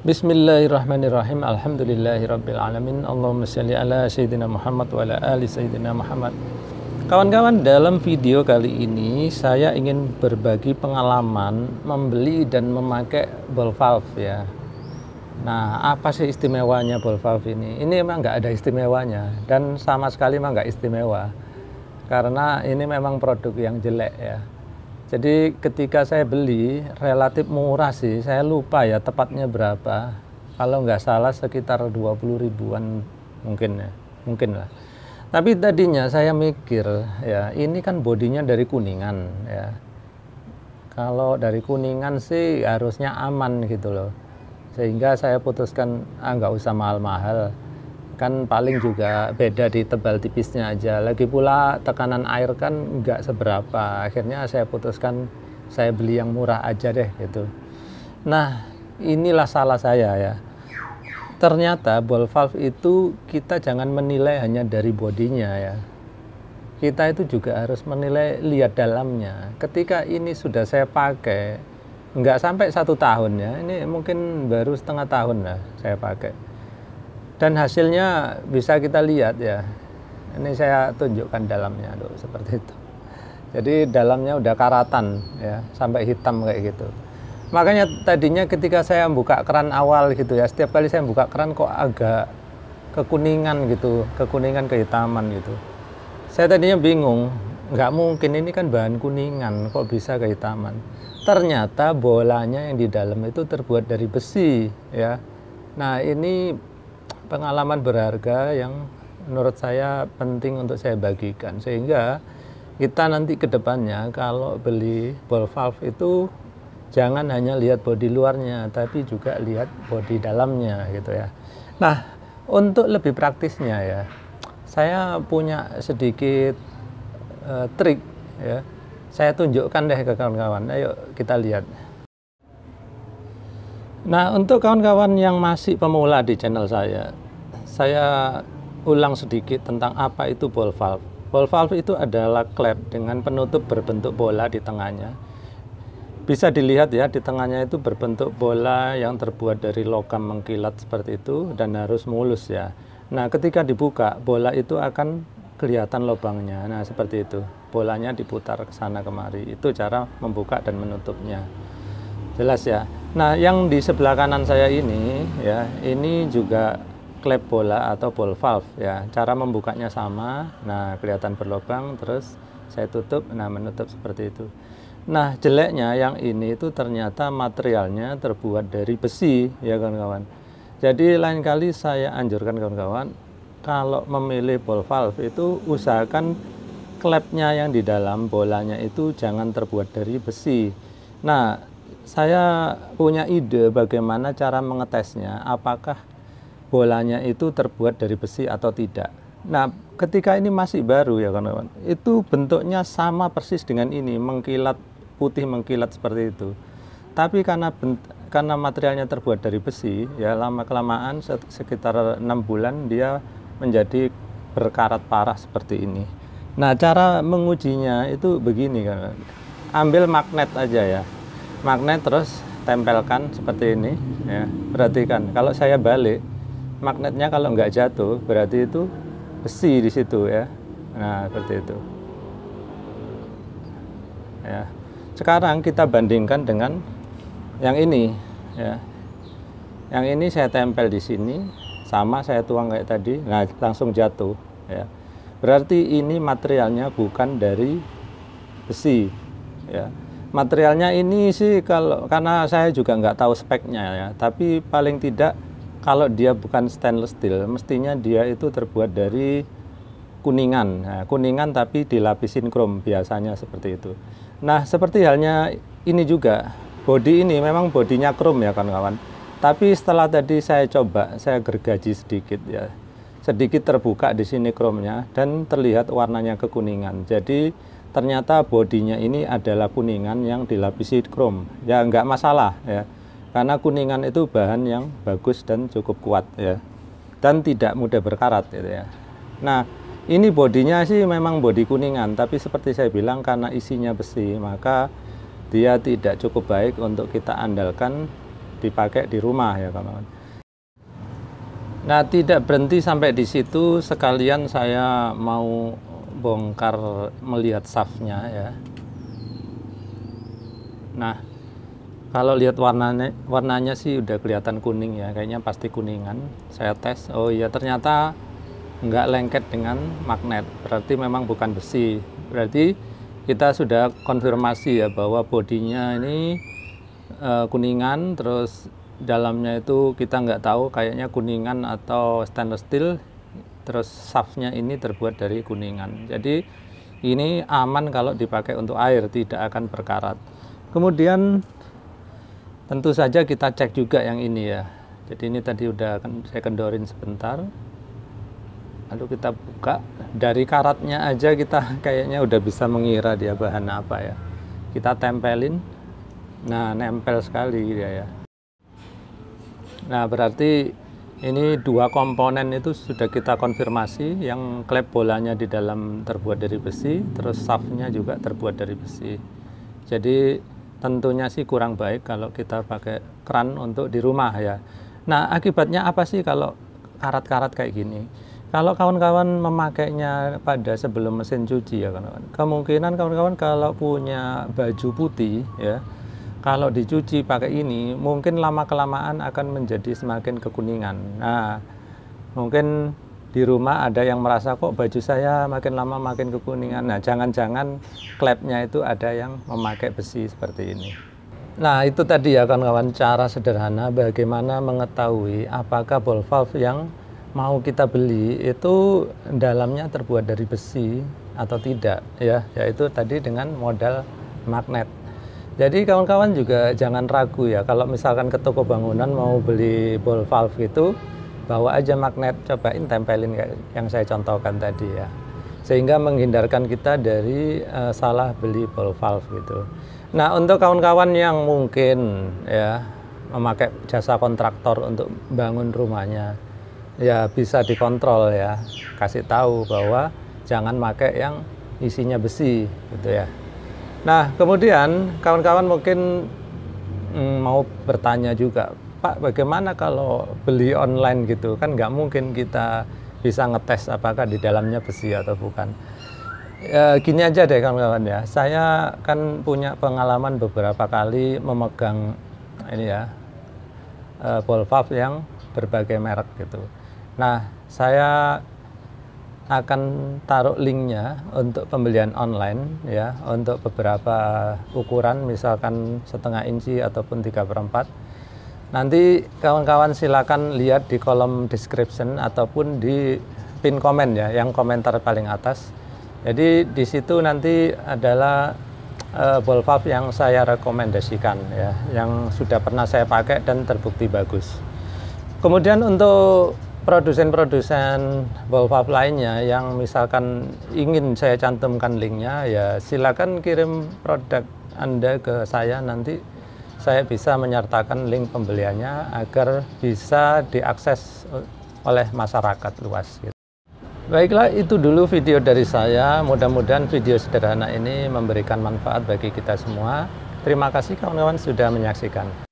Bismillahirrahmanirrahim. Alhamdulillahirrabbilalamin. alamin. Allahumma salli ala sayyidina Muhammad wa ala ali sayyidina Muhammad. Kawan-kawan, dalam video kali ini saya ingin berbagi pengalaman membeli dan memakai ball valve ya. Nah, apa sih istimewanya ball valve ini? Ini memang nggak ada istimewanya dan sama sekali memang nggak istimewa. Karena ini memang produk yang jelek ya jadi ketika saya beli relatif murah sih, saya lupa ya tepatnya berapa. Kalau nggak salah sekitar 20 ribuan mungkin ya, mungkin lah. Tapi tadinya saya mikir ya ini kan bodinya dari kuningan ya. Kalau dari kuningan sih harusnya aman gitu loh. Sehingga saya putuskan ah nggak usah mahal-mahal kan paling juga beda di tebal tipisnya aja. Lagi pula tekanan air kan nggak seberapa. Akhirnya saya putuskan saya beli yang murah aja deh gitu. Nah inilah salah saya ya. Ternyata ball valve itu kita jangan menilai hanya dari bodinya ya. Kita itu juga harus menilai lihat dalamnya. Ketika ini sudah saya pakai, nggak sampai satu tahun ya, ini mungkin baru setengah tahun lah saya pakai dan hasilnya bisa kita lihat ya. Ini saya tunjukkan dalamnya tuh seperti itu. Jadi dalamnya udah karatan ya, sampai hitam kayak gitu. Makanya tadinya ketika saya buka keran awal gitu ya, setiap kali saya buka keran kok agak kekuningan gitu, kekuningan kehitaman gitu. Saya tadinya bingung, nggak mungkin ini kan bahan kuningan kok bisa kehitaman. Ternyata bolanya yang di dalam itu terbuat dari besi ya. Nah ini pengalaman berharga yang menurut saya penting untuk saya bagikan sehingga kita nanti ke depannya kalau beli ball valve itu jangan hanya lihat body luarnya tapi juga lihat body dalamnya gitu ya. Nah, untuk lebih praktisnya ya. Saya punya sedikit uh, trik ya. Saya tunjukkan deh ke kawan-kawan. Ayo kita lihat. Nah, untuk kawan-kawan yang masih pemula di channel saya, saya ulang sedikit tentang apa itu ball valve. Ball valve itu adalah klep dengan penutup berbentuk bola di tengahnya. Bisa dilihat ya, di tengahnya itu berbentuk bola yang terbuat dari logam mengkilat seperti itu dan harus mulus ya. Nah, ketika dibuka, bola itu akan kelihatan lubangnya. Nah, seperti itu. Bolanya diputar ke sana kemari. Itu cara membuka dan menutupnya. Jelas ya. Nah, yang di sebelah kanan saya ini ya, ini juga klep bola atau ball valve ya. Cara membukanya sama. Nah, kelihatan berlobang terus saya tutup. Nah, menutup seperti itu. Nah, jeleknya yang ini itu ternyata materialnya terbuat dari besi ya kawan-kawan. Jadi lain kali saya anjurkan kawan-kawan kalau memilih ball valve itu usahakan klepnya yang di dalam bolanya itu jangan terbuat dari besi. Nah, saya punya ide bagaimana cara mengetesnya apakah bolanya itu terbuat dari besi atau tidak. Nah, ketika ini masih baru ya kawan-kawan, itu bentuknya sama persis dengan ini, mengkilat putih mengkilat seperti itu. Tapi karena bent karena materialnya terbuat dari besi, ya lama kelamaan sekitar enam bulan dia menjadi berkarat parah seperti ini. Nah, cara mengujinya itu begini kan. Ambil magnet aja ya. Magnet terus tempelkan seperti ini ya. Perhatikan kalau saya balik magnetnya kalau nggak jatuh berarti itu besi di situ ya nah seperti itu ya sekarang kita bandingkan dengan yang ini ya yang ini saya tempel di sini sama saya tuang kayak tadi nah langsung jatuh ya berarti ini materialnya bukan dari besi ya materialnya ini sih kalau karena saya juga nggak tahu speknya ya tapi paling tidak kalau dia bukan stainless steel, mestinya dia itu terbuat dari kuningan. Nah, kuningan tapi dilapisin krom biasanya seperti itu. Nah, seperti halnya ini juga, body ini memang bodinya krom ya kawan-kawan. Tapi setelah tadi saya coba, saya gergaji sedikit ya. Sedikit terbuka di sini kromnya dan terlihat warnanya kekuningan. Jadi ternyata bodinya ini adalah kuningan yang dilapisi krom. Ya nggak masalah ya karena kuningan itu bahan yang bagus dan cukup kuat ya dan tidak mudah berkarat gitu ya nah ini bodinya sih memang bodi kuningan tapi seperti saya bilang karena isinya besi maka dia tidak cukup baik untuk kita andalkan dipakai di rumah ya kawan nah tidak berhenti sampai di situ sekalian saya mau bongkar melihat safnya ya nah kalau lihat warnanya, warnanya sih udah kelihatan kuning ya, kayaknya pasti kuningan. Saya tes, oh iya ternyata nggak lengket dengan magnet, berarti memang bukan besi. Berarti kita sudah konfirmasi ya bahwa bodinya ini uh, kuningan, terus dalamnya itu kita nggak tahu kayaknya kuningan atau stainless steel, terus shaftnya ini terbuat dari kuningan. Jadi ini aman kalau dipakai untuk air, tidak akan berkarat. Kemudian Tentu saja kita cek juga yang ini ya. Jadi ini tadi udah saya kendorin sebentar. Lalu kita buka dari karatnya aja kita kayaknya udah bisa mengira dia bahan apa ya. Kita tempelin. Nah, nempel sekali dia ya. Nah, berarti ini dua komponen itu sudah kita konfirmasi yang klep bolanya di dalam terbuat dari besi terus shaftnya juga terbuat dari besi jadi tentunya sih kurang baik kalau kita pakai keran untuk di rumah ya. Nah, akibatnya apa sih kalau karat-karat kayak gini? Kalau kawan-kawan memakainya pada sebelum mesin cuci ya kawan-kawan. Kemungkinan kawan-kawan kalau punya baju putih ya, kalau dicuci pakai ini mungkin lama kelamaan akan menjadi semakin kekuningan. Nah, mungkin di rumah ada yang merasa kok baju saya makin lama makin kekuningan. Nah, jangan-jangan klepnya itu ada yang memakai besi seperti ini. Nah, itu tadi ya kawan-kawan cara sederhana bagaimana mengetahui apakah ball valve yang mau kita beli itu dalamnya terbuat dari besi atau tidak ya, yaitu tadi dengan modal magnet. Jadi kawan-kawan juga jangan ragu ya kalau misalkan ke toko bangunan mau beli ball valve itu bawa aja magnet cobain tempelin yang saya contohkan tadi ya sehingga menghindarkan kita dari uh, salah beli ball valve gitu. Nah untuk kawan-kawan yang mungkin ya memakai jasa kontraktor untuk bangun rumahnya ya bisa dikontrol ya kasih tahu bahwa jangan pakai yang isinya besi gitu ya. Nah kemudian kawan-kawan mungkin mm, mau bertanya juga Pak bagaimana kalau beli online gitu kan nggak mungkin kita bisa ngetes apakah di dalamnya besi atau bukan. E, gini aja deh kawan-kawan ya, saya kan punya pengalaman beberapa kali memegang ini ya e, ball valve yang berbagai merek gitu. Nah saya akan taruh linknya untuk pembelian online ya untuk beberapa ukuran misalkan setengah inci ataupun tiga perempat 4 Nanti kawan-kawan silakan lihat di kolom description ataupun di pin komen ya, yang komentar paling atas. Jadi di situ nanti adalah uh, ball valve yang saya rekomendasikan ya, yang sudah pernah saya pakai dan terbukti bagus. Kemudian untuk produsen-produsen ball valve lainnya yang misalkan ingin saya cantumkan linknya ya silakan kirim produk Anda ke saya nanti saya bisa menyertakan link pembeliannya agar bisa diakses oleh masyarakat luas. Gitu. Baiklah, itu dulu video dari saya. Mudah-mudahan video sederhana ini memberikan manfaat bagi kita semua. Terima kasih kawan-kawan sudah menyaksikan.